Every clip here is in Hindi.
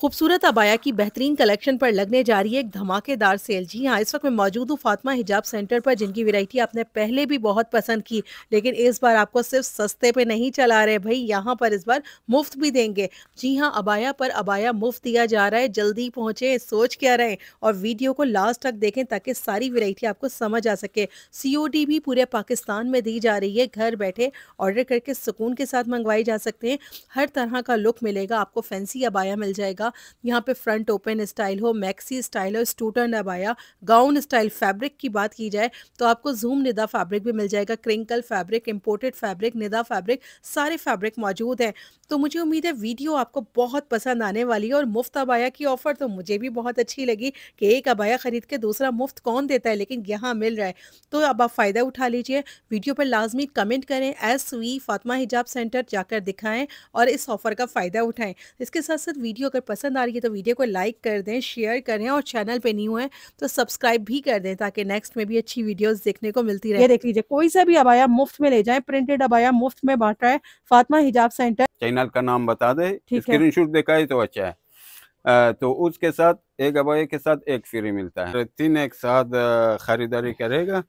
खूबसूरत अबाया की बेहतरीन कलेक्शन पर लगने जा रही है एक धमाकेदार सेल जी हाँ इस वक्त मैं मौजूद हूँ फातमा हिजाब सेंटर पर जिनकी वेराइटी आपने पहले भी बहुत पसंद की लेकिन इस बार आपको सिर्फ सस्ते पे नहीं चला रहे भाई यहाँ पर इस बार मुफ्त भी देंगे जी हाँ अबाया पर अबाया मुफ्त दिया जा रहा है जल्दी पहुँचे सोच क्या रहे और वीडियो को लास्ट तक देखें ताकि सारी वेराइटी आपको समझ आ सके सी भी पूरे पाकिस्तान में दी जा रही है घर बैठे ऑर्डर करके सुकून के साथ मंगवाई जा सकते हैं हर तरह का लुक मिलेगा आपको फैंसी अबाया मिल जाएगा आएगा यहाँ पे फ्रंट ओपन स्टाइल हो मैक्सी स्टाइल हो स्टूटर नबाया गाउन स्टाइल फैब्रिक की बात की जाए तो आपको जूम निदा फैब्रिक भी मिल जाएगा क्रिंकल फैब्रिक इम्पोर्टेड फैब्रिक निदा फैब्रिक सारे फैब्रिक मौजूद हैं तो मुझे उम्मीद है वीडियो आपको बहुत पसंद आने वाली है और मुफ्त अबाया की ऑफ़र तो मुझे भी बहुत अच्छी लगी कि एक अबाया ख़रीद के दूसरा मुफ्त कौन देता है लेकिन यहाँ मिल रहा है तो अब आप फ़ायदा उठा लीजिए वीडियो पर लाजमी कमेंट करें एस वी फातमा हिजाब सेंटर जाकर दिखाएं और इस ऑफ़र का फ़ायदा उठाएं इसके साथ साथ वीडियो अगर पसंद आ रही है तो वीडियो को लाइक कर दें शेयर करें और चैनल पे न्यू है तो सब्सक्राइब भी कर दें ताकि नेक्स्ट में भी अच्छी वीडियोस देखने को मिलती रहे देख लीजिए कोई सा भी अबाया मुफ्त में ले जाए प्रिंटेड अबाया मुफ्त में बांट रहा है फातमा हिजाब सेंटर चैनल का नाम बता दे स्क्रीन शूट दिखाए तो अच्छा है तो उसके साथ एक अबाया के साथ एक फ्री मिलता है तीन एक साथ खरीदारी करेगा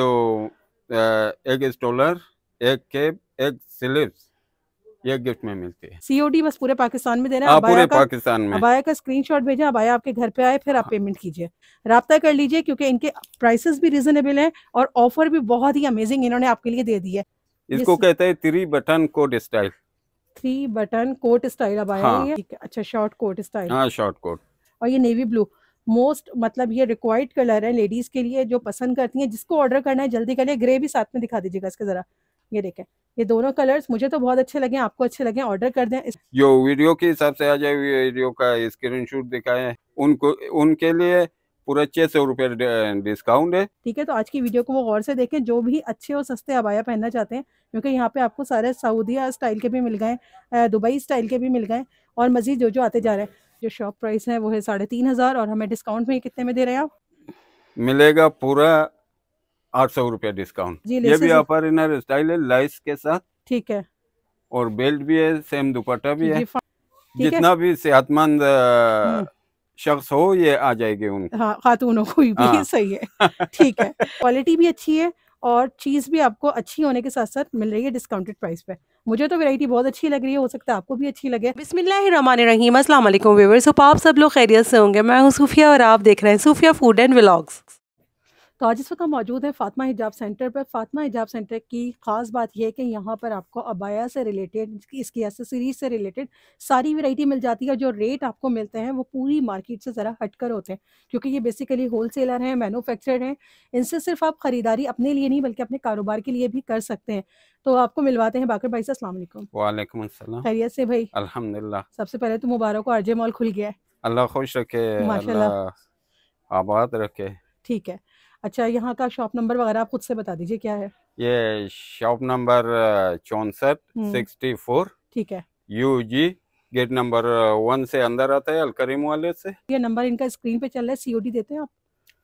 तो एक स्टोलर एक केप एक स्लिप्स ये गिफ्ट में मिलती है सीओडी बस पूरे पाकिस्तान में देना हाँ, पूरे का, पाकिस्तान में अबाया का स्क्रीनशॉट भेजा अबाया आपके घर पे आए फिर आप पेमेंट हाँ। कीजिए रबता कर लीजिए क्योंकि इनके प्राइसेस भी रिजनेबल हैं और ऑफर भी बहुत ही अमेजिंग इन्होंने आपके लिए दे दी है इसको कहते हैं three button coat style three button coat style अबाया हाँ। अच्छा शॉर्ट कोट स्टाइल हाँ शॉर्ट कोट और ये नेवी ब्लू मोस्ट मतलब ये रिक्वायर्ड कलर है लेडीज के लिए जो पसंद करती हैं जिसको ऑर्डर करना है जल्दी करिए ग्रे भी साथ में दिखा दीजिएगा इसके जरा ये देखे ये दोनों कलर्स मुझे तो बहुत अच्छे लगे आपको अच्छे लगे ऑर्डर कर दें जो वीडियो के हिसाब से आ जाए वीडियो का स्क्रीन शूट दिखाए उनको उनके लिए पूरा छह सौ रूपए डिस्काउंट है ठीक है तो आज की वीडियो को वो गौर से देखें जो भी अच्छे और सस्ते अबाया पहनना चाहते हैं क्योंकि यहाँ पे आपको सारे सऊदिया स्टाइल के भी मिल गए दुबई स्टाइल के भी मिल गए और मज़ीद जो जो आते जा रहे हैं जो शॉप प्राइस है वो है साढ़े तीन हज़ार और हमें डिस्काउंट में कितने में दे रहे हैं आप मिलेगा पूरा आठ सौ रूपया डिस्काउंट ये भी अपर इनर स्टाइल है लाइस के साथ ठीक है और बेल्ट भी है सेम दुपट्टा भी है जितना है? भी सेहतमंद हम्म। शख्स हो ये आ जाएगी उन हाँ, खातूनों को भी हाँ। सही है ठीक है क्वालिटी भी अच्छी है और चीज़ भी आपको अच्छी होने के साथ साथ मिल रही है डिस्काउंटेड प्राइस पे मुझे तो वैरायटी बहुत अच्छी लग रही है हो सकता है आपको भी अच्छी लगे बिस्मिल्लाम असलम व्यूवर्स आप सब लोग खैरियत से होंगे मैं हूँ सूफिया और आप देख रहे हैं सूफिया फूड एंड व्लॉग्स तो आज इस वक्त हम मौजूद हैं फातमा हिजाब सेंटर पर फातमा हिजाब सेंटर की ख़ास बात यह है कि यहाँ पर आपको अबाया से रिलेटेड इसकी एसेसरीज से रिलेटेड सारी वैरायटी मिल जाती है और जो रेट आपको मिलते हैं वो पूरी मार्केट से ज़रा हटकर होते हैं क्योंकि ये बेसिकली होल सेलर हैं मैनुफेक्चर हैं इनसे सिर्फ आप ख़रीदारी अपने लिए नहीं बल्कि अपने कारोबार के लिए भी कर सकते हैं तो आपको मिलवाते हैं बाकर भाई से असलम खैरियत से भाई अलहमद सबसे पहले तो मुबारक को आरजे मॉल खुल गया है अल्लाह खुश रखे माशा आबाद रखे ठीक है अच्छा यहाँ का शॉप नंबर वगैरह आप खुद से बता दीजिए क्या है ये शॉप नंबर चौसठ हम्म। सिक्सटी फोर ठीक है U G gate number one से अंदर आता है अलकरीम वाले से ये नंबर इनका स्क्रीन पे चल रहा है सीओडी देते हैं आप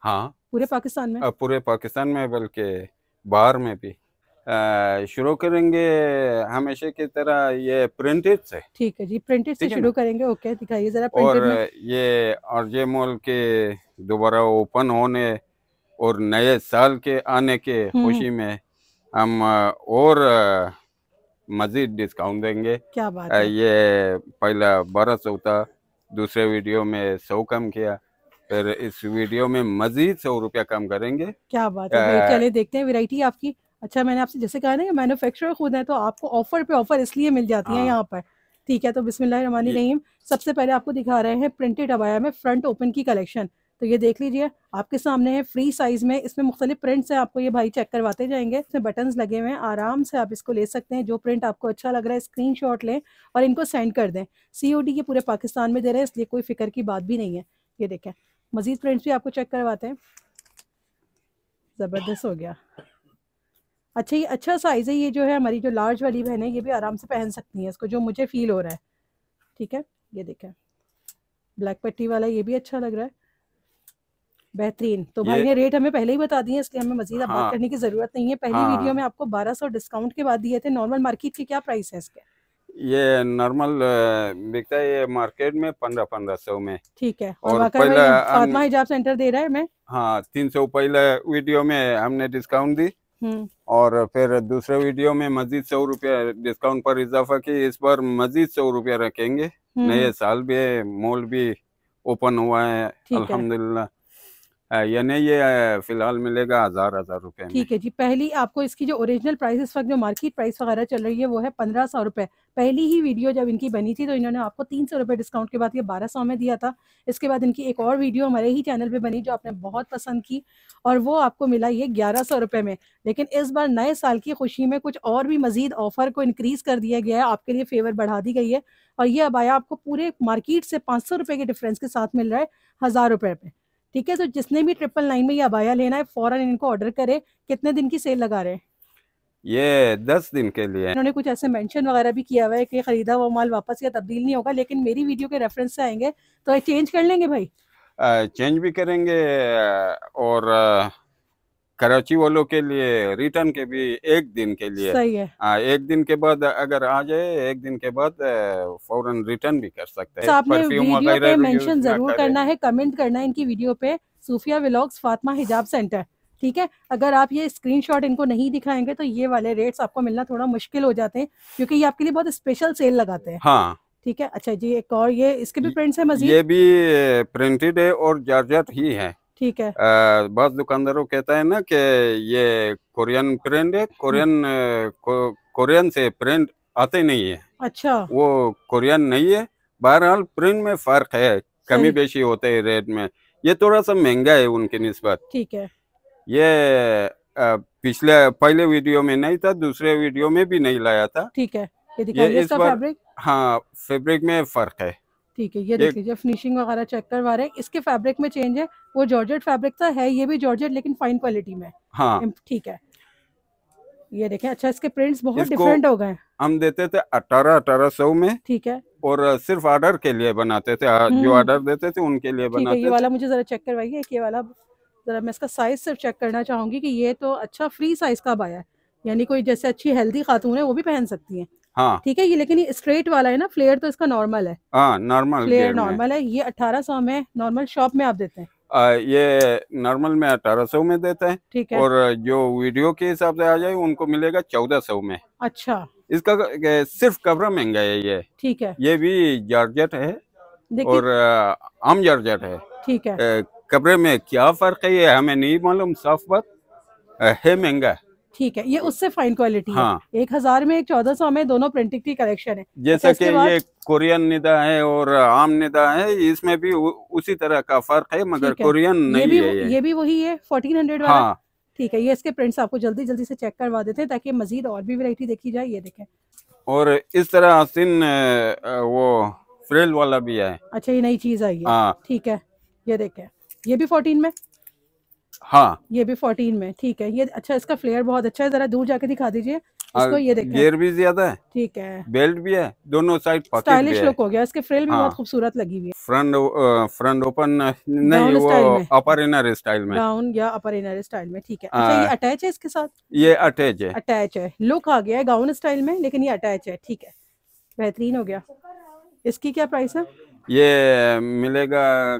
हाँ पूरे पाकिस्तान में पूरे पाकिस्तान में बल्कि बाहर में भी शुरू करेंगे हमेशा की तरह ये प्रिंटेड से ठीक है जी प्रिंटेड से शुरू करेंगे ओके दिखाइए जरा और ये और ये मॉल के दोबारा ओपन होने और नए साल के आने के हम्म। खुशी में हम और मजीद डिस्काउंट देंगे क्या बात है? ये पहला बारह सौ था दूसरे वीडियो में सौ कम किया फिर इस वीडियो में मजीद सौ रुपया कम करेंगे क्या बात है चले देखते हैं वैरायटी आपकी अच्छा मैंने आपसे जैसे कहा ना कि मैन्युफैक्चरर खुद है तो आपको ऑफर पे ऑफर इसलिए मिल जाती है हाँ। यहाँ पर ठीक है तो बिस्मिल्लाह रहमान रहीम सबसे पहले आपको दिखा रहे हैं प्रिंटेड अबाया में फ्रंट ओपन की कलेक्शन तो ये देख लीजिए आपके सामने है फ्री साइज़ में इसमें मुख्तलिफ प्रिंट्स हैं आपको ये भाई चेक करवाते जाएंगे इसमें बटन्स लगे हुए हैं आराम से आप इसको ले सकते हैं जो प्रिंट आपको अच्छा लग रहा है स्क्रीन शॉट लें और इनको सेंड कर दें सी ओ डी ये पूरे पाकिस्तान में दे रहे हैं इसलिए कोई फिक्र की बात भी नहीं है ये देखें मज़ीद प्रिंट्स भी आपको चेक करवाते हैं ज़बरदस्त हो गया अच्छा ये अच्छा साइज़ है ये जो है हमारी जो लार्ज वाली बहन है ये भी आराम से पहन सकती है इसको जो मुझे फ़ील हो रहा है ठीक है ये देखें ब्लैक पट्टी वाला ये भी अच्छा लग रहा है बेहतरीन तो भाई ने रेट हमें पहले ही बता दिए इसलिए हमें मजीद हाँ, बात करने की जरूरत नहीं है पहली हाँ, वीडियो में आपको 1200 डिस्काउंट के बाद दिए थे नॉर्मल मार्केट के क्या प्राइस है इसके ये नॉर्मल बिकता है ये मार्केट में पंद्रह पंद्रह सौ में ठीक है और, और पहले फातिमा हिजाब सेंटर दे रहा है मैं हाँ तीन सौ पहले वीडियो में हमने डिस्काउंट दी हम्म। और फिर दूसरे वीडियो में मजीद सौ रुपया डिस्काउंट पर इजाफा की इस बार मजीद सौ रुपया रखेंगे हम्म। नए साल भी मॉल भी ओपन हुआ है अलहमदुल्ला यानी ये फिलहाल मिलेगा हजार हजार रुपए ठीक है जी पहली आपको इसकी जो ओरिजिनल प्राइस इस वक्त जो मार्केट प्राइस वगैरह चल रही है वो है पंद्रह सौ रुपए पहली ही वीडियो जब इनकी बनी थी तो इन्होंने आपको तीन सौ रुपए डिस्काउंट के बाद ये बारह सौ में दिया था इसके बाद इनकी एक और वीडियो हमारे ही चैनल पे बनी जो आपने बहुत पसंद की और वो आपको मिला ये ग्यारह सौ रुपए में लेकिन इस बार नए साल की खुशी में कुछ और भी मजीद ऑफर को इंक्रीज कर दिया गया है आपके लिए फेवर बढ़ा दी गई है और ये अब आया आपको पूरे मार्केट से पाँच सौ रुपए के डिफरेंस के साथ मिल रहा है हजार रुपए पे ठीक है सर तो जिसने भी ट्रिपल नाइन में ये अबाया लेना है फॉरन इनको ऑर्डर करे कितने दिन की सेल लगा रहे ये दस दिन के लिए इन्होंने कुछ ऐसे मेंशन वगैरह भी किया हुआ है कि खरीदा हुआ माल वापस या तब्दील नहीं होगा लेकिन मेरी वीडियो के रेफरेंस से आएंगे तो चेंज कर लेंगे भाई आ, चेंज भी करेंगे और कराची वालों के लिए रिटर्न के भी एक दिन के लिए सही है आ, हाँ, एक दिन के बाद अगर आ जाए एक दिन के बाद फौरन रिटर्न भी कर सकते हैं तो आपने वीडियो पे मेंशन जरूर करना है कमेंट करना है इनकी वीडियो पे सूफिया विलॉग्स फातमा हिजाब सेंटर ठीक है अगर आप ये स्क्रीनशॉट इनको नहीं दिखाएंगे तो ये वाले रेट्स आपको मिलना थोड़ा मुश्किल हो जाते हैं क्योंकि ये आपके लिए बहुत स्पेशल सेल लगाते हैं हाँ ठीक है अच्छा जी एक और ये इसके भी प्रिंट्स है मजीद ये भी प्रिंटेड है और जर्जर ही है ठीक है बहुत दुकानदारों कहता है ना कि ये कोरियन प्रिंट है कोरियन हम्म। कोरियन से प्रिंट आते नहीं है अच्छा वो कोरियन नहीं है बहरहाल प्रिंट में फर्क है कमी बेशी होते है रेट में ये थोड़ा सा महंगा है उनके निस्बत ठीक है ये पिछले पहले वीडियो में नहीं था दूसरे वीडियो में भी नहीं लाया था ठीक है ये, ये इस बार हाँ फैब्रिक में फर्क है ठीक है ये देख लीजिए फिनिशिंग वगैरह चेक करवा रहे हैं इसके फैब्रिक में चेंज है वो जॉर्जेट फैब्रिक था है ये भी जॉर्जेट लेकिन फाइन क्वालिटी में हाँ। ठीक है ये देखें अच्छा इसके प्रिंट्स बहुत डिफरेंट हो गए हम देते थे अठारह अठारह सौ में ठीक है और सिर्फ ऑर्डर के लिए बनाते थे जो ऑर्डर हम्म। देते थे उनके लिए बनाते ये वाला मुझे जरा चेक करवाइए ये वाला जरा मैं इसका साइज सिर्फ चेक करना चाहूंगी कि ये तो अच्छा फ्री साइज का बाया है यानी कोई जैसे अच्छी हेल्दी खातून है वो भी पहन सकती है हाँ ठीक है ये लेकिन ये स्ट्रेट वाला है ना फ्लेयर तो इसका नॉर्मल है नॉर्मल फ्लेयर नॉर्मल है ये अठारह सौ में नॉर्मल शॉप में आप देते हैं आ, ये नॉर्मल में अठारह सौ में देते हैं ठीक है और जो वीडियो के हिसाब से आ जाए उनको मिलेगा चौदह सौ में अच्छा इसका सिर्फ कपड़ा महंगा है ये ठीक है ये भी जॉर्जेट है और आम जॉर्जेट है ठीक है कपड़े में क्या फर्क है ये हमें नहीं मालूम साफ बात है महंगा ठीक है ये हाँ। उससे फाइन क्वालिटी हाँ। है एक हजार में एक चौदह सौ में दोनों प्रिंटिंग की कलेक्शन है जैसा कि ये कोरियन निदा है और आम निदा है इसमें भी उसी तरह का फर्क है मगर कोरियन नहीं ये है ये भी वही है फोर्टीन हंड्रेड वाला हाँ। ठीक है ये इसके प्रिंट्स आपको जल्दी जल्दी से चेक करवा देते हैं ताकि मजीद और भी वेरायटी देखी जाए ये देखे और इस तरह आसिन वो फ्रेल वाला भी है अच्छा ये नई चीज आई है हाँ। ठीक है ये देखे ये भी फोर्टीन में हाँ ये भी फोर्टीन में ठीक है ये अच्छा इसका फ्लेयर बहुत अच्छा है जरा दूर जाके दिखा दीजिए इसको ये देखिए गियर भी ज्यादा है ठीक है बेल्ट भी है दोनों साइड स्टाइलिश लुक हो गया इसके फ्रेल भी हाँ, बहुत खूबसूरत लगी हुई है फ्रंट फ्रंट ओपन नहीं वो अपर इनर स्टाइल में डाउन या अपर इनर स्टाइल में ठीक है हाँ। अटैच अच्छा, है इसके साथ ये अटैच है अटैच है लुक आ गया है गाउन स्टाइल में लेकिन ये अटैच है ठीक है बेहतरीन हो गया इसकी क्या प्राइस है ये मिलेगा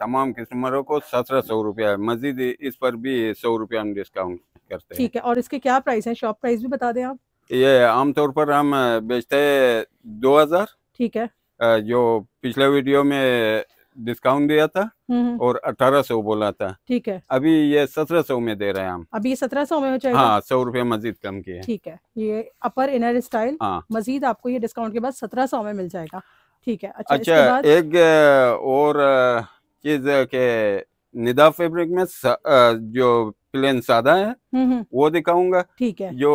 तमाम कस्टमरों को सत्रह सौ रुपया मजीद इस पर भी सौ रुपया हम डिस्काउंट करते हैं ठीक है और इसके क्या प्राइस है शॉप प्राइस भी बता दें आप ये आमतौर पर हम बेचते हैं दो हजार ठीक है जो पिछले वीडियो में डिस्काउंट दिया था हम्म, हम्म। और अठारह सौ बोला था ठीक है अभी ये सत्रह सौ में दे रहे हैं हम अभी सत्रह सौ में हो जाएगा हाँ सौ रुपया मजीद कम किए ठीक है ये अपर इनर स्टाइल हाँ मजीद आपको ये डिस्काउंट के बाद सत्रह सौ में मिल जाएगा ठीक है अच्छा, अच्छा एक और चीज के निदा फैब्रिक में जो प्लेन सादा है हम्म, हम्म। वो दिखाऊंगा ठीक है जो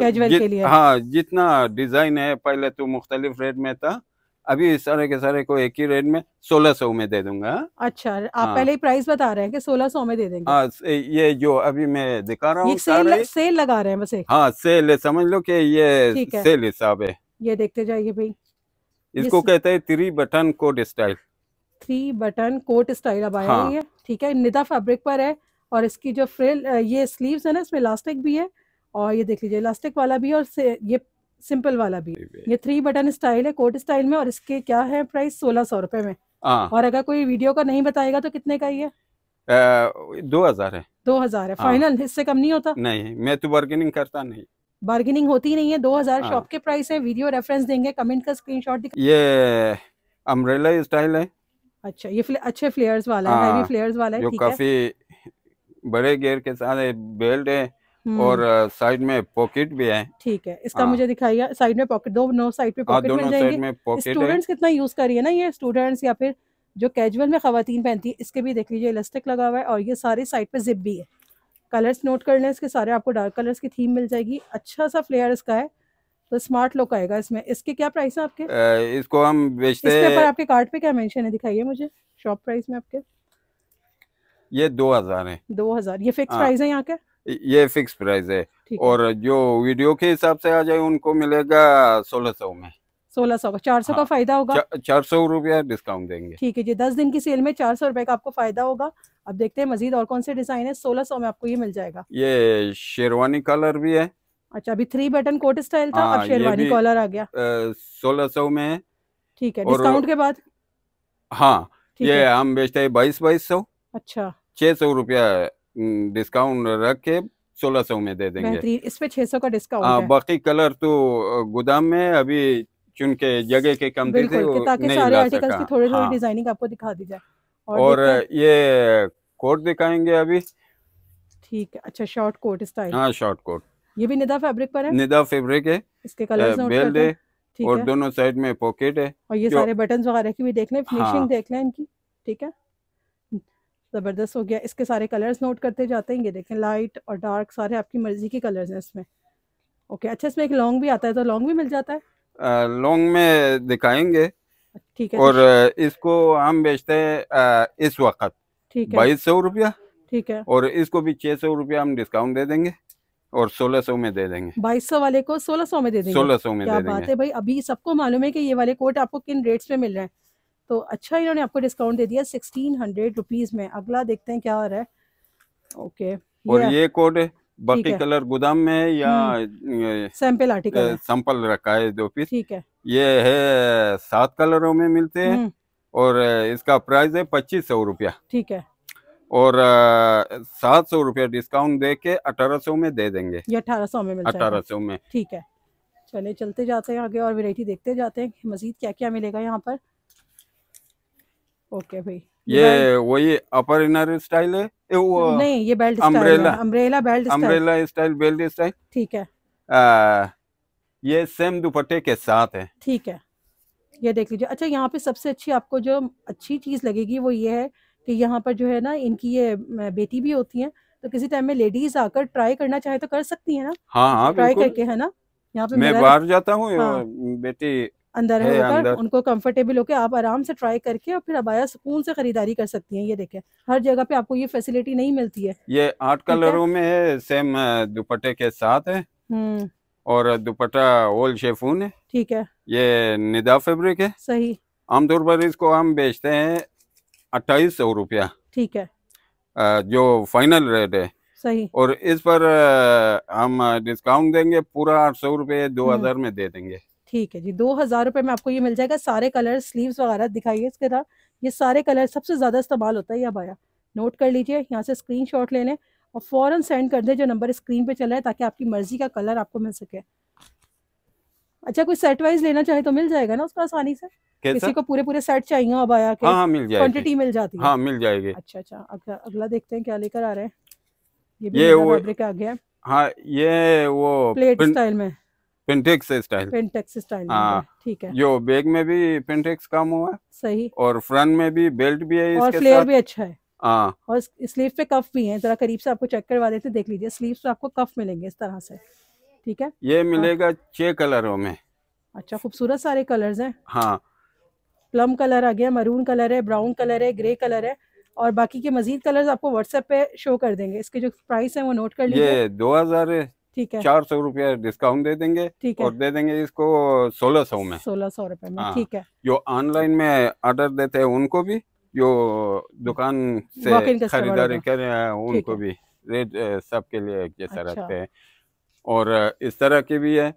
कैजुअल के लिए हाँ जितना डिजाइन है पहले तो मुख्तलिफ रेट में था अभी सारे के सारे को एक ही रेट में सोलह सौ में दे दूंगा अच्छा आप हाँ। पहले ही प्राइस बता रहे हैं कि सोलह सौ में दे देंगे हाँ ये जो अभी मैं दिखा रहा हूँ सेल, सेल लगा रहे हैं बस हाँ सेल समझ लो कि ये सेल हिसाब है ये देखते जाइए भाई इसको कहते हैं three button coat style three button coat style अब आया हाँ। है ठीक है निदा फैब्रिक पर है और इसकी जो फ्रिल ये स्लीव्स है ना इसमें इलास्टिक भी है और ये देख लीजिए इलास्टिक वाला भी और ये सिंपल वाला भी ये थ्री बटन स्टाइल है कोट स्टाइल में और इसके क्या है प्राइस सोलह सौ रूपए में हाँ। और अगर कोई वीडियो का नहीं बताएगा तो कितने का ये दो हजार है दो हजार है फाइनल हाँ। इससे कम नहीं होता नहीं मैं तो बार्गेनिंग करता नहीं बार्गेनिंग होती नहीं है 2000 शॉप हाँ। के प्राइस है वीडियो रेफरेंस देंगे कमेंट का स्क्रीनशॉट ये अम्ब्रेला स्टाइल है अच्छा ये फ्ले, अच्छे फ्लेयर्स वाला है हैवी हाँ, फ्लेयर्स वाला है जो काफी बड़े गेयर के साथ बेल्ट है हम्म। और साइड में पॉकेट भी है ठीक है इसका हाँ। मुझे दिखाइए साइड में पॉकेट दो नो साइड पे पॉकेट हाँ, मिल जाएंगे स्टूडेंट्स कितना यूज करिए ना ये स्टूडेंट्स या फिर जो कैजुअल में खातन पहनती है इसके भी देख लीजिए इलास्टिक लगा हुआ है और ये सारे साइड पे जिप भी है कलर्स नोट कर लें इसके सारे आपको डार्क कलर्स की थीम मिल जाएगी अच्छा सा फ्लेयर इसका है तो स्मार्ट लुक आएगा इसमें इसके क्या प्राइस है आपके इसको हम बेचते हैं पर आपके कार्ड पे क्या मेंशन है दिखाइए मुझे शॉप प्राइस में आपके ये दो हजार है दो हजार ये फिक्स प्राइस हाँ। है यहाँ के ये फिक्स प्राइस है और जो वीडियो के हिसाब से आ जाए उनको मिलेगा सोलह सौ में सोलह सौ का चार सौ का हाँ। फायदा होगा चार सौ रुपया डिस्काउंट देंगे ठीक है जी दस दिन की सेल में चार सौ रुपए का आपको फायदा होगा अब देखते हैं मजीद और कौन से डिजाइन है सोलह सौ में आपको ये मिल जाएगा ये शेरवानी कलर भी है अच्छा अभी थ्री बटन कोट स्टाइल था अब हाँ, शेरवानी कॉलर आ गया सोलह सौ में ठीक है डिस्काउंट के बाद हाँ ये हम बेचते हैं बाईस बाईस सौ अच्छा छह सौ रुपया डिस्काउंट रख के सोलह सौ में दे देंगे इस पे छह सौ का डिस्काउंट हाँ, बाकी कलर तो गोदाम में अभी चुनके जगह के कम थे ताकि सारे आर्टिकल्स की थोड़ी थोड़ी डिजाइनिंग आपको दिखा दी जाए और, ये कोट दिखाएंगे अभी ठीक है अच्छा शॉर्ट कोट स्टाइल हाँ शॉर्ट कोट ये भी निदा फैब्रिक पर है निदा फैब्रिक है इसके कलर्स बेल्ट है और है? दोनों साइड में पॉकेट है और ये सारे बटन वगैरह की भी देख लें फिनिशिंग हाँ। देख लें इनकी ठीक है जबरदस्त हो गया इसके सारे कलर्स नोट करते जाते हैं ये देखें लाइट और डार्क सारे आपकी मर्जी के कलर्स हैं इसमें ओके अच्छा इसमें एक लॉन्ग भी आता है तो लॉन्ग भी मिल जाता है लॉन्ग में दिखाएंगे ठीक है और इसको हम बेचते हैं इस वक्त बाईस सौ रुपया ठीक है और इसको भी छह सौ रुपया हम डिस्काउंट दे देंगे और सोलह सौ में दे देंगे बाईस सौ वाले को सोलह सौ में दे देंगे सोलह सौ में क्या दे बात है भाई अभी सबको मालूम है कि ये वाले कोट आपको किन रेट्स में मिल रहे हैं तो अच्छा इन्होंने आपको डिस्काउंट दे दिया सिक्सटीन हंड्रेड रुपीज में अगला देखते हैं क्या हो रहा है ओके और ये कोट है बाकी कलर गोदाम में या हम्म। सैंपल आर्टिकल सैंपल रखा है दो पीस ठीक है ये है सात कलरों में मिलते हैं हम्म। और इसका प्राइस है पच्चीस सौ रुपया ठीक है और सात सौ रुपया डिस्काउंट दे के अठारह सौ में दे देंगे ये अठारह सौ में अठारह सौ में ठीक है चले चलते जाते हैं आगे और वेरायटी देखते जाते हैं मजीद क्या क्या मिलेगा यहाँ पर ओके भाई ये वही अपर इनर स्टाइल है ये वो नहीं ये belt umbrella umbrella belt umbrella style belt style ठीक है आ, ये सेम दुपट्टे के साथ है ठीक है ये देख लीजिए अच्छा यहाँ पे सबसे अच्छी आपको जो अच्छी चीज लगेगी वो ये है कि यहाँ पर जो है ना इनकी ये बेटी भी होती है तो किसी टाइम में लेडीज आकर ट्राई करना चाहे तो कर सकती है ना हाँ हाँ ट्राई करके है ना यहाँ पे मैं बाहर जाता हूँ हाँ, बेटी अंदर है होगा उनको कंफर्टेबल होकर आप आराम से ट्राई करके और फिर अबाया सुकून से खरीदारी कर सकती हैं ये देखें हर जगह पे आपको ये फैसिलिटी नहीं मिलती है ये आठ कलरों में है सेम दुपट्टे के साथ है हम्म। और दुपट्टा ओल शेफून है ठीक है ये निदा फेब्रिक है सही आमतौर पर इसको हम बेचते हैं अट्ठाईस सौ रुपया ठीक है जो फाइनल रेट है सही और इस पर हम डिस्काउंट देंगे पूरा आठ सौ रुपये दो हम्म। हजार में दे देंगे ठीक है जी दो हज़ार रुपये में आपको ये मिल जाएगा सारे कलर स्लीव्स वगैरह दिखाइए इसके साथ ये सारे कलर सबसे ज़्यादा इस्तेमाल होता है यह बाया नोट कर लीजिए यहाँ से स्क्रीन शॉट ले लें और फ़ौर सेंड कर दें जो नंबर स्क्रीन पर चला है ताकि आपकी मर्ज़ी का कलर आपको मिल सके अच्छा कोई सेट वाइज लेना चाहे तो मिल जाएगा ना उसका आसानी से किसी को पूरे पूरे सेट चाहिए अब आया के हाँ, मिल क्वांटिटी मिल जाती है हाँ मिल जाएगी अच्छा अच्छा अगला, अगला देखते हैं क्या लेकर आ रहे हैं ये, ये वो आ गया हाँ ये वो प्लेट स्टाइल में पेंटेक्स स्टाइल पेंटेक्स स्टाइल हाँ ठीक है जो बैग में भी पेंटेक्स काम हुआ है सही और फ्रंट में भी बेल्ट भी है और फ्लेयर भी अच्छा है हाँ और स्लीव पे कफ भी है जरा करीब से आपको चेक करवा देते देख लीजिए स्लीव पे आपको कफ मिलेंगे इस तरह से ठीक है ये हाँ। मिलेगा छह कलरों में अच्छा खूबसूरत सारे कलर है हाँ प्लम कलर आ गया मरून कलर है ब्राउन कलर है ग्रे कलर है और बाकी के मजीद कलर्स आपको व्हाट्सएप पे शो कर देंगे इसके जो प्राइस है वो नोट कर लीजिए दो हजार ठीक है चार सौ रूपया डिस्काउंट दे देंगे ठीक है और दे देंगे इसको सोलह सौ में सोलह सौ रूपये में हाँ। ठीक है जो ऑनलाइन में ऑर्डर देते हैं उनको भी जो दुकान से खरीदारी कर रहे हैं उनको भी रेट सबके लिए जैसा अच्छा। रखते हैं और इस तरह की भी है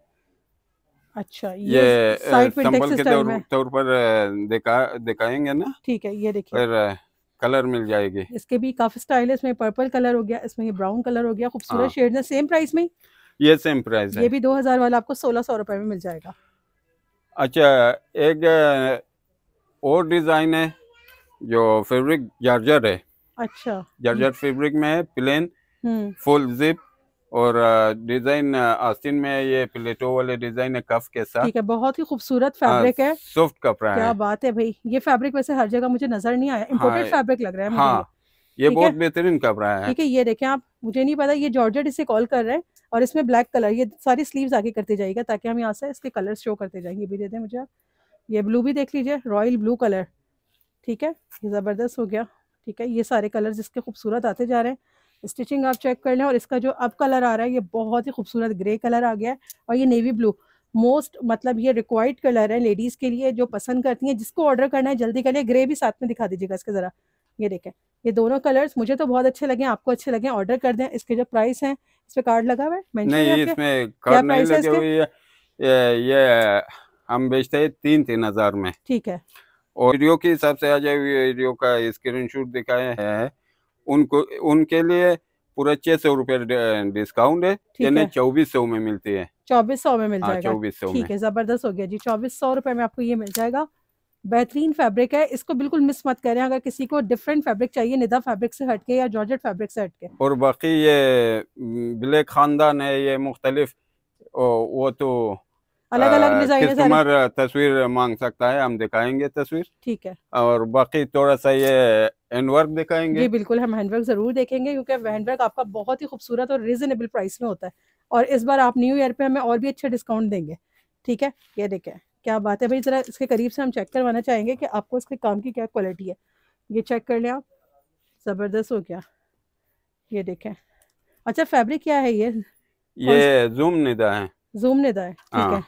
अच्छा ये, ये संभल के तौर पर दिखा दिखाएंगे ना ठीक है ये देखिए कलर मिल जाएगी इसके भी काफी स्टाइल है इसमें पर्पल कलर हो गया इसमें ब्राउन कलर हो गया खूबसूरत शेड हाँ। है सेम प्राइस में ये सेम प्राइस ये भी दो हजार वाला आपको सोलह सौ रुपए में मिल जाएगा अच्छा एक और डिजाइन है जो फैब्रिक जर्जर है अच्छा जर्जर फैब्रिक में है प्लेन फुल जिप और डिजाइन आस्तीन में ये प्लेटो वाले डिजाइन है कफ के साथ ठीक है बहुत ही खूबसूरत हाँ, फैब्रिक है सॉफ्ट कपड़ा है क्या बात है भाई ये फैब्रिक वैसे हर जगह मुझे नजर नहीं आया इम्पोर्टेड हाँ, फैब्रिक लग रहा है हाँ, ये बहुत बेहतरीन कपड़ा है ठीक है ये देखें आप मुझे नहीं पता ये जॉर्जेट इसे कॉल कर रहे हैं और इसमें ब्लैक कलर ये सारी स्लीव्स आगे करते जाएगा ताकि हम यहाँ से इसके कलर शो करते जाएंगे भी दे दें मुझे आप ये ब्लू भी देख लीजिए रॉयल ब्लू कलर ठीक है ये ज़बरदस्त हो गया ठीक है ये सारे कलर्स इसके खूबसूरत आते जा रहे हैं स्टिचिंग आप चेक कर लें और इसका जो अब कलर आ रहा है ये बहुत ही खूबसूरत ग्रे कलर आ गया है और ये नेवी ब्लू मोस्ट मतलब ये रिक्वायर्ड कलर है लेडीज़ के लिए जो पसंद करती हैं जिसको ऑर्डर करना है जल्दी करिए ग्रे भी साथ में दिखा दीजिएगा इसके ज़रा ये देखें ये दोनों कलर्स मुझे तो बहुत अच्छे लगे आपको अच्छे लगे ऑर्डर कर दें इसके जो प्राइस हैं इस पे कार्ड लगा हुआ है ये ये हम बेचते हैं तीन तीन हजार में ठीक है और वीडियो के हिसाब से आ जाए वीडियो का स्क्रीनशॉट दिखाया है उनको उनके लिए पूरा छह सौ रूपए डिस्काउंट है यानी चौबीस सौ में मिलती है चौबीस सौ में मिल हाँ, जाएगा चौबीस सौ ठीक है जबरदस्त हो गया जी चौबीस सौ रुपए में आपको ये मिल जाएगा बेहतरीन फैब्रिक है इसको बिल्कुल मिस मत करें अगर किसी को डिफरेंट फैब्रिक चाहिए निदा फैब्रिक से हटके या जॉर्जेट फैब्रिक से हटके और बाकी ये ब्लैक खानदान है ये मुख्तलिफ वो तो अलग अलग डिजाइन कस्टमर तस्वीर मांग सकता है हम दिखाएंगे तस्वीर ठीक है और बाकी थोड़ा सा ये हैंडवर्क दिखाएंगे जी बिल्कुल हम हैंडवर्क जरूर देखेंगे क्योंकि हैंडवर्क आपका बहुत ही खूबसूरत और रिजनेबल प्राइस में होता है और इस बार आप न्यू ईयर पे हमें और भी अच्छे डिस्काउंट देंगे ठीक है ये देखें क्या बात है भाई जरा इसके करीब से हम चेक करवाना चाहेंगे कि आपको इसके काम की क्या क्वालिटी है ये चेक कर लें आप ज़बरदस्त हो गया ये देखें अच्छा फैब्रिक क्या है ये ये जूम निदा है जूम निदा है ठीक हाँ। है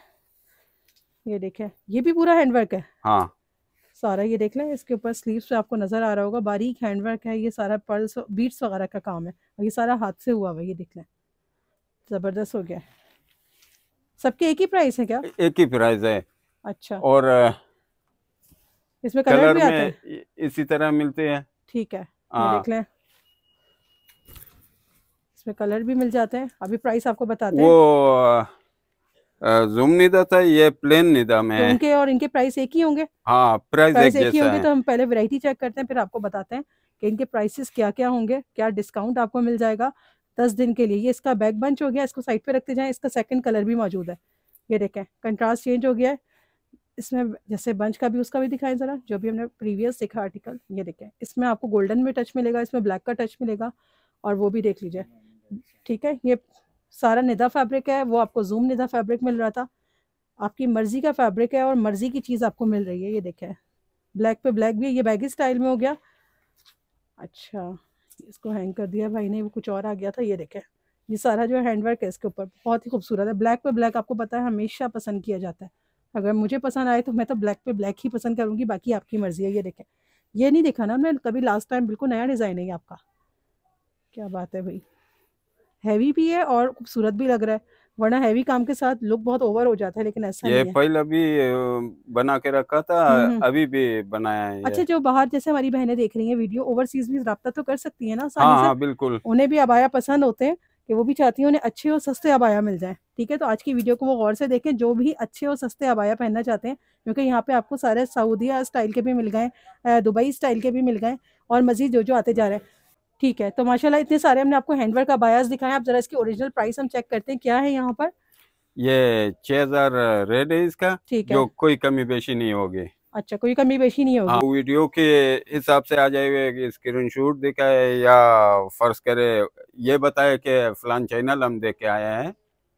ये देखे ये भी पूरा हैंडवर्क है हाँ सारा ये देख लें इसके ऊपर स्लीव्स पे आपको नजर आ रहा होगा बारीक हैंडवर्क है ये सारा पर्ल्स बीट्स वगैरह का काम है और ये सारा हाथ से हुआ हुआ ये देख लें जबरदस्त हो गया सबके एक ही प्राइस है क्या एक ही प्राइस है अच्छा और इसमें कलर, कलर भी आते हैं इसी तरह मिलते हैं ठीक है हाँ। देख लें इसमें कलर भी मिल जाते हैं अभी प्राइस आपको बताते हैं वो जूम निदा था ये प्लेन निदा में तो इनके और इनके प्राइस एक ही होंगे हाँ प्राइस, प्राइस एक, एक ही होंगे तो हम पहले वैरायटी चेक करते हैं फिर आपको बताते हैं कि इनके प्राइसेस क्या क्या होंगे क्या डिस्काउंट आपको मिल जाएगा दस दिन के लिए ये इसका बैक बंच हो गया इसको साइड पे रखते जाए इसका सेकंड कलर भी मौजूद है ये देखें कंट्रास्ट चेंज हो गया है इसमें जैसे बंच का भी उसका भी दिखाएं ज़रा जो भी हमने प्रीवियस देखा आर्टिकल ये देखें इसमें आपको गोल्डन में टच मिलेगा इसमें ब्लैक का टच मिलेगा और वो भी देख लीजिए ठीक है ये सारा निधा फैब्रिक है वो आपको जूम निधा फैब्रिक मिल रहा था आपकी मर्ज़ी का फैब्रिक है और मर्ज़ी की चीज़ आपको मिल रही है ये देखें ब्लैक पे ब्लैक भी है ये बैगी स्टाइल में हो गया अच्छा इसको हैंग कर दिया भाई ने वो कुछ और आ गया था ये देखें ये सारा जो हैंडवर्क है इसके ऊपर बहुत ही खूबसूरत है ब्लैक पे ब्लैक आपको पता है हमेशा पसंद किया जाता है अगर मुझे पसंद आए तो मैं तो ब्लैक पे ब्लैक ही पसंद करूँगी बाकी आपकी मर्ज़ी है ये देखें ये नहीं देखा ना मैं कभी लास्ट टाइम बिल्कुल नया डिज़ाइन है ये आपका क्या बात है भाई हैवी भी है और खूबसूरत भी लग रहा है वरना हैवी काम के साथ लुक बहुत ओवर हो जाता है लेकिन ऐसा ये फाइल अभी बना के रखा था हम्म, हम्म। अभी भी बनाया है अच्छा जो बाहर जैसे हमारी बहनें देख रही हैं वीडियो ओवरसीज भी रहा तो कर सकती है ना हाँ, हाँ, बिल्कुल उन्हें भी अबाया पसंद होते हैं कि वो भी चाहती है उन्हें अच्छे और सस्ते अबाया मिल जाए ठीक है तो आज की वीडियो को वो गौर से देखें जो भी अच्छे और सस्ते अबाया पहनना चाहते हैं क्योंकि यहाँ पे आपको सारे सऊदिया स्टाइल के भी मिल गए दुबई स्टाइल के भी मिल गए और मजीद जो जो आते जा रहे हैं ठीक है तो माशाल्लाह इतने सारे हमने आपको हैंडवर्क का बायास दिखाया आप जरा इसके ओरिजिनल प्राइस हम चेक करते हैं क्या है यहाँ पर ये छह हजार रेड है इसका ठीक है जो कोई कमी बेशी नहीं होगी अच्छा कोई कमी बेशी नहीं होगी हाँ, वीडियो के हिसाब से आ जाए स्क्रीन शूट दिखाए या फर्ज करे ये बताए कि फलान चैनल हम देख के आया है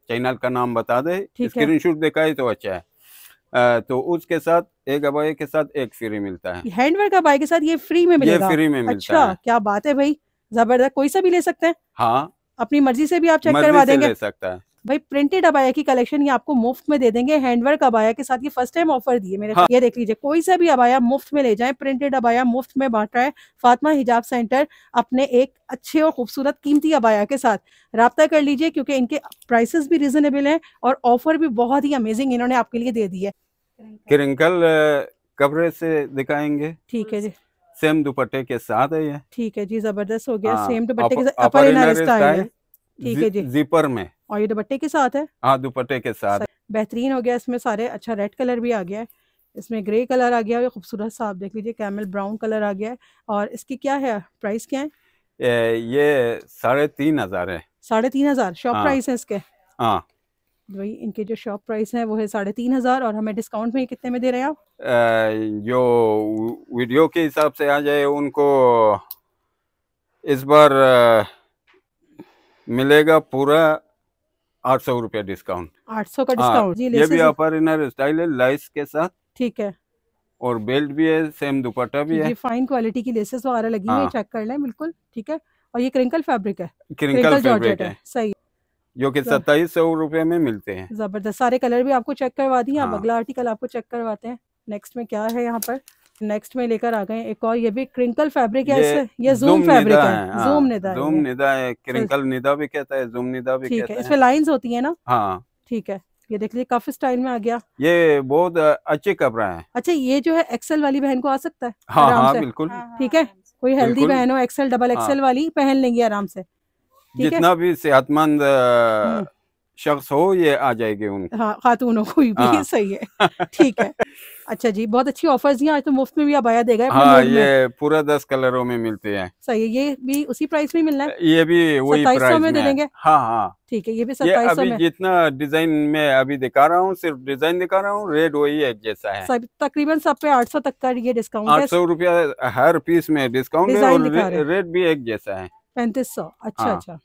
चैनल का नाम बता दे स्क्रीन शूट दिखाए तो अच्छा है तो उसके साथ एक अबाई के साथ एक फ्री मिलता है हैंडवर्क अबाई के साथ ये फ्री में मिलेगा ये फ्री में मिलता अच्छा, है क्या बात है भाई जबरदस्त कोई सा भी ले सकते हैं हाँ अपनी मर्जी से भी आप चेक करवा देंगे ले सकता है भाई प्रिंटेड अबाया की कलेक्शन ये आपको मुफ्त में दे देंगे हैंडवर्क अबाया के साथ ये फर्स्ट टाइम ऑफर दिए मेरे हाँ। ये देख लीजिए कोई सा भी अबाया मुफ्त में ले जाए प्रिंटेड अबाया मुफ्त में बांट रहा है फातमा हिजाब सेंटर अपने एक अच्छे और खूबसूरत कीमती अबाया के साथ रबता कर लीजिए क्योंकि इनके प्राइसेस भी रिजनेबल है और ऑफर भी बहुत ही अमेजिंग इन्होंने आपके लिए दे दी है किरंकल कवरेज से दिखाएंगे ठीक है जी सेम दुपट्टे के साथ है ये ठीक है जी जबरदस्त हो गया सेम हाँ, दुपट्टे के साथ अपर इनर स्टाइल है ठीक है जी जिपर में और ये दुपट्टे के साथ है हाँ दुपट्टे के साथ बेहतरीन हो गया इसमें सारे अच्छा रेड कलर भी आ गया है इसमें ग्रे कलर आ गया खूबसूरत सा आप देख लीजिए कैमल ब्राउन कलर आ गया है और इसकी क्या है प्राइस क्या है ये साढ़े तीन हजार है साढ़े तीन हजार शॉप प्राइस हाँ। है इसके हाँ भाई इनके जो शॉप प्राइस है वो है साढ़े तीन हज़ार और हमें डिस्काउंट में कितने में दे रहे हैं आप जो वीडियो के हिसाब से आ जाए उनको इस बार मिलेगा पूरा आठ सौ रूपया डिस्काउंट आठ सौ का डिस्काउंट हाँ, जी ये भी अपर इनर स्टाइल है लाइस के साथ ठीक है और बेल्ट भी है सेम दुपट्टा भी है फाइन क्वालिटी की लेसेस वगैरह लगी हुई चेक हाँ। कर लें बिल्कुल ठीक है और ये क्रिंकल फैब्रिक है क्रिंकल, क्रिंकल है सही जो कि तो सत्ताईस सौ रुपए में मिलते हैं जबरदस्त सारे कलर भी आपको चेक करवा दिए आप हाँ। अगला आर्टिकल आपको चेक करवाते हैं नेक्स्ट में क्या है यहाँ पर नेक्स्ट में लेकर आ गए एक और ये भी क्रिंकल फैब्रिक है ये, ये जूम फैब्रिक है, हाँ। जूम निदा जूम निदा है क्रिंकल निदा भी कहता है जूम निदा भी ठीक है इसमें लाइन होती है ना हाँ ठीक है ये देख लीजिए काफी स्टाइल में आ गया ये बहुत अच्छे कपड़ा है अच्छा ये जो है एक्सेल वाली बहन को आ सकता है हाँ, हाँ बिल्कुल हाँ, ठीक है कोई हेल्दी बहन हो एक्सेल डबल एक्सेल वाली पहन लेंगे आराम से जितना भी सेहतमंद हम्म। शख्स हो ये आ जाएगी उन हाँ खातूनों को भी हाँ। सही है ठीक है अच्छा जी बहुत अच्छी ऑफर्स दिया आज तो मुफ्त में भी आप आया देगा हाँ ये पूरा दस कलरों में मिलते हैं सही है ये भी उसी प्राइस में मिलना है ये भी वही प्राइस में दे देंगे हाँ हाँ ठीक है ये भी ये अभी जितना डिजाइन में अभी दिखा रहा हूँ सिर्फ डिजाइन दिखा रहा हूँ रेट वही एक जैसा है सब तकरीबन सब पे 800 तक का ये डिस्काउंट आठ सौ रूपया हर पीस में डिस्काउंट रेट भी एक जैसा है पैंतीस सौ अच्छा हाँ। अच्छा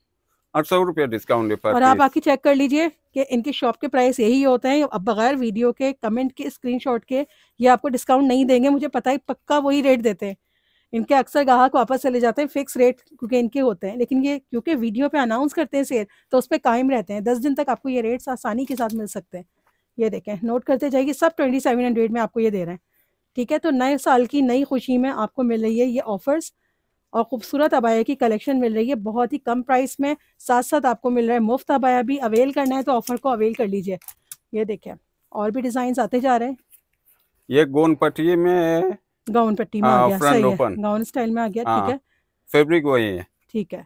आठ सौ रुपया डिस्काउंट है और आप बाकी चेक कर लीजिए कि इनके शॉप के प्राइस यही होते हैं अब बगैर वीडियो के कमेंट के स्क्रीनशॉट के ये आपको डिस्काउंट नहीं देंगे मुझे पता है पक्का वही रेट देते हैं इनके अक्सर ग्राहक वापस चले जाते हैं फिक्स रेट क्योंकि इनके होते हैं लेकिन ये क्योंकि वीडियो पे अनाउंस करते हैं सेल तो उस पर कायम रहते हैं दस दिन तक आपको ये रेट्स आसानी के साथ मिल सकते हैं ये देखें नोट करते जाइए सब ट्वेंटी सेवन हंड्रेड में आपको ये दे रहे हैं ठीक है तो नए साल की नई खुशी में आपको मिल रही है ये ऑफर्स और खूबसूरत अबाया की कलेक्शन मिल रही है बहुत ही कम प्राइस में साथ साथ आपको मिल रहा है मुफ्त अबाया भी अवेल करना है तो ऑफर को अवेल कर लीजिए ये देखिए और भी डिजाइन आते जा रहे हैं ये गोन पट्टी में गाउन पट्टी में आ, हाँ, गया सही है गाउन स्टाइल में आ गया ठीक हाँ, है फेब्रिक वही है ठीक है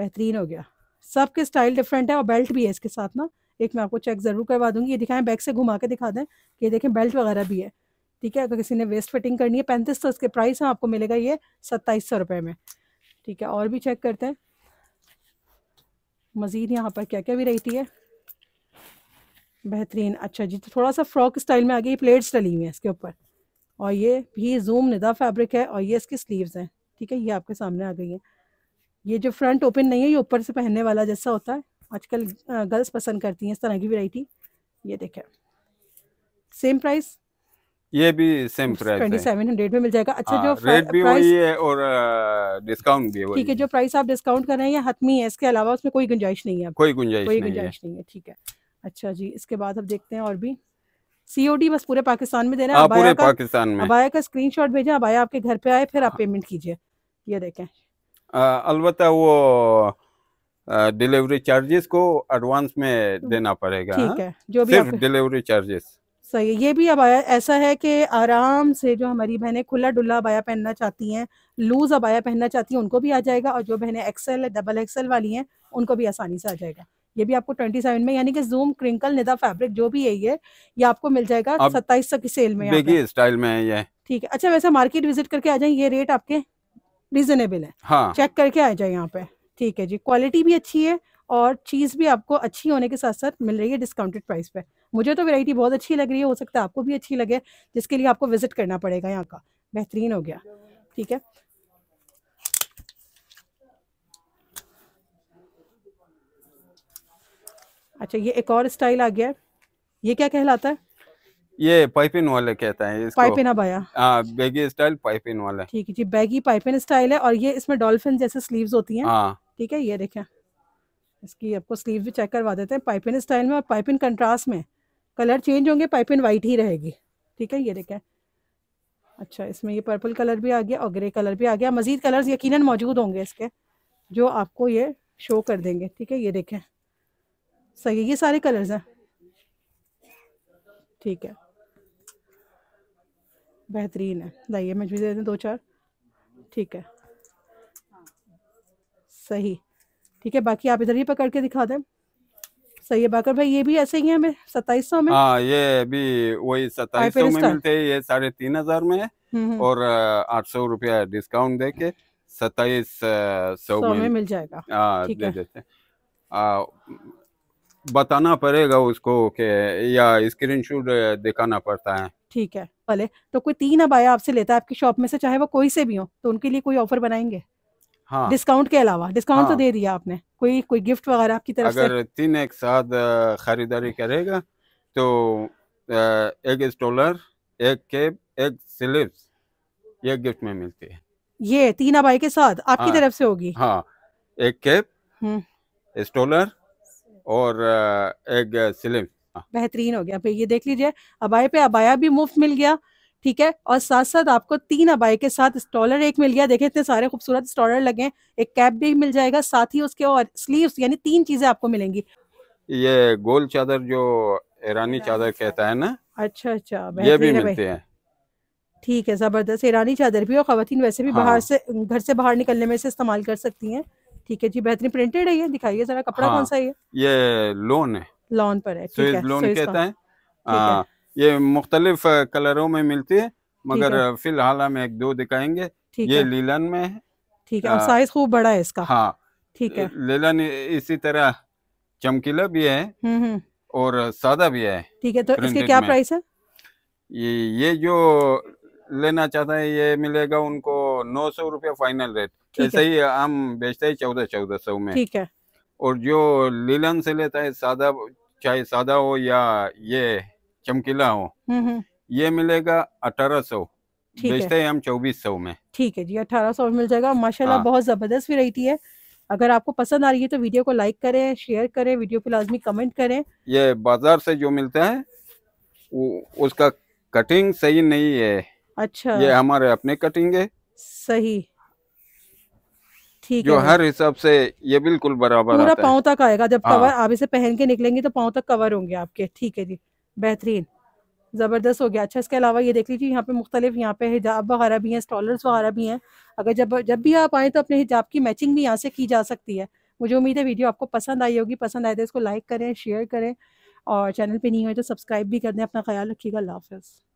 बेहतरीन हो गया सबके स्टाइल डिफरेंट है और बेल्ट भी है इसके साथ ना एक मैं आपको चेक जरूर करवा दूंगी ये दिखाएं बैक से घुमा के दिखा दें ये देखें बेल्ट वगैरह भी है ठीक है अगर किसी ने वेस्ट फिटिंग करनी है पैंतीस सौ इसके प्राइस हैं आपको मिलेगा ये सत्ताईस सौ रुपये में ठीक है और भी चेक करते हैं मज़ीद यहाँ पर क्या क्या भी रहती है बेहतरीन अच्छा जी तो थोड़ा सा फ्रॉक स्टाइल में आ गई प्लेट्स डली हुई हैं इसके ऊपर और ये भी जूम निदा फैब्रिक है और ये इसकी स्लीव्स हैं ठीक है ये आपके सामने आ गई है ये जो फ्रंट ओपन नहीं है ये ऊपर से पहनने वाला जैसा होता है आजकल गर्ल्स पसंद करती हैं इस तरह की वेराइटी ये देखें सेम प्राइस ये भी same price twenty seven hundred में मिल जाएगा अच्छा आ, जो रेट हाँ, भी प्राइस वही है और डिस्काउंट भी ठीक है जो प्राइस आप डिस्काउंट कर रहे हैं हतमी है इसके अलावा उसमें कोई गुंजाइश नहीं है कोई गुंजाइश कोई गुंजाइश नहीं है ठीक है अच्छा जी इसके बाद हम देखते हैं और भी सीओडी बस पूरे पाकिस्तान में देना हाँ, पूरे पाकिस्तान में अबाया का स्क्रीन शॉट भेजा अबाया आपके घर पे आए फिर आप पेमेंट हाँ। कीजिए ये देखें अलबत् वो डिलीवरी चार्जेस को एडवांस में तो देना पड़ेगा ठीक है जो भी डिलीवरी चार्जेस सही ये भी अबाया ऐसा है कि आराम से जो हमारी बहनें खुला डुल्ला अबाया पहनना चाहती हैं लूज अबाया पहनना चाहती हैं उनको भी आ जाएगा और जो बहनें एक्सेल डबल एक्सेल वाली हैं उनको भी आसानी से आ जाएगा ये भी आपको 27 में यानी कि जूम क्रिंकल निदा फैब्रिक जो भी है ये ये आपको मिल जाएगा सत्ताईस सौ की सेल में स्टाइल में है ये ठीक है अच्छा वैसे मार्केट विजिट करके आ जाए ये रेट आपके रिजनेबल है हाँ। चेक करके आ जाए यहाँ पे ठीक है जी क्वालिटी भी अच्छी है और चीज़ भी आपको अच्छी होने के साथ साथ मिल रही है डिस्काउंटेड प्राइस पे मुझे तो वेराइटी बहुत अच्छी लग रही है हो सकता है आपको भी अच्छी लगे जिसके लिए आपको विजिट करना पड़ेगा यहाँ का बेहतरीन हो गया ठीक है अच्छा ये एक और स्टाइल आ गया है ये क्या कहलाता है ये पाइपिन वाले कहता है इसको पाइपिन अबाया हाँ बैगी स्टाइल पाइपिन वाला ठीक है जी बैगी पाइपिन स्टाइल है और ये इसमें डॉल्फिन जैसे स्लीव्स होती हैं हाँ। ठीक है ये देखें इसकी आपको स्लीव भी चेक करवा देते हैं पाइपिन स्टाइल में और पाइपिन कंट्रास्ट में कलर चेंज होंगे पाइपिन वाइट ही रहेगी ठीक है ये देखें अच्छा इसमें ये पर्पल कलर भी आ गया और ग्रे कलर भी आ गया मज़ीद कलर्स यकीनन मौजूद होंगे इसके जो आपको ये शो कर देंगे ठीक है ये देखें सही है ये सारे कलर्स हैं ठीक है बेहतरीन है लाइए मैं दे दें दो चार ठीक है सही ठीक है बाकी आप इधर ही पकड़ के दिखा दें सही है बाकर भाई ये भी ऐसे ही है हमें सत्ताईस सौ में हाँ ये भी वही सत्ताईस सौ में मिलते हैं ये साढ़े तीन हजार में है हम्म, हम्म। और आठ सौ रुपया डिस्काउंट दे के सत्ताईस सौ में, में मिल जाएगा आ, हाँ, दे देते आ, बताना पड़ेगा उसको के या स्क्रीनशॉट दिखाना पड़ता है ठीक है भले तो कोई तीन अब आया आपसे लेता है आपकी शॉप में से चाहे वो कोई से भी हो तो उनके लिए कोई ऑफर बनाएंगे हाँ डिस्काउंट के अलावा डिस्काउंट तो हाँ, तो दे दिया आपने कोई कोई गिफ्ट वगैरह आपकी तरफ अगर से? तीन एक साथ खरीदारी हाँ। करेगा तो एक स्टोलर एक केप एक स्लिप्स ये गिफ्ट में मिलती है ये तीन अबाई के साथ आपकी हाँ, तरफ से होगी हाँ एक केप हम्म। स्टोलर और एक स्लिप्स हाँ। बेहतरीन हो गया ये देख लीजिए अबाई पे अबाया भी मुफ्त मिल गया ठीक है और साथ साथ आपको तीन अबाई के साथ स्टॉलर एक मिल गया देखे इतने सारे खूबसूरत स्टॉलर लगे एक कैप भी मिल जाएगा साथ ही उसके और स्लीव यानी तीन चीजें आपको मिलेंगी ये गोल चादर जो ईरानी चादर कहता है ना अच्छा अच्छा ये भी मिलते हैं ठीक है जबरदस्त ईरानी चादर भी और खातन वैसे भी हाँ। बाहर से घर से बाहर निकलने में से इस्तेमाल कर सकती हैं ठीक है जी बेहतरीन प्रिंटेड है ये दिखाइए जरा कपड़ा हाँ। कौन सा है ये लोन है लोन पर है ठीक है लोन कहते है ये मुख्तलिफ कलरों में मिलती है मगर फिलहाल हम एक दो दिखाएंगे ये लीलन में है ठीक है साइज खूब बड़ा है इसका हाँ ठीक है लीलन इसी तरह चमकीला भी है हम्म, हम्म। और सादा भी है ठीक है तो इसके क्या प्राइस है ये ये जो लेना चाहता है ये मिलेगा उनको नौ सौ रूपया फाइनल रेट ऐसे ही हम बेचते हैं चौदह चौदह सौ में ठीक है और जो लीलन से लेता है सादा चाहे सादा हो या ये चमकीला हो हम्म, हम्म। ये मिलेगा अठारह सौ बेचते हैं हम चौबीस सौ में ठीक है जी अठारह सौ मिल जाएगा माशाल्लाह हाँ। बहुत जबरदस्त वेरायटी है अगर आपको पसंद आ रही है तो वीडियो को लाइक करें शेयर करें वीडियो को लाजमी कमेंट करें ये बाजार से जो मिलता है वो, उसका कटिंग सही नहीं है अच्छा ये हमारे अपने कटिंग है सही ठीक जो है हर हिसाब से ये बिल्कुल बराबर पूरा पाँव तक आएगा जब हाँ। कवर आप इसे पहन के निकलेंगे तो पाँव तक कवर होंगे आपके ठीक है जी बेहतरीन ज़बरदस्त हो गया अच्छा इसके अलावा ये देख लीजिए यहाँ पे मुख्तलिफ यहाँ पे हिजाब वगैरह भी हैं स्टॉलर्स वगैरह भी हैं अगर जब जब भी आप आएँ तो अपने हिजाब की मैचिंग भी यहाँ से की जा सकती है मुझे उम्मीद है वीडियो आपको पसंद आई होगी पसंद आए तो इसको लाइक करें शेयर करें और चैनल पे नहीं हुए तो सब्सक्राइब भी कर दें अपना ख्याल रखिएगा अल्लाह हाफ़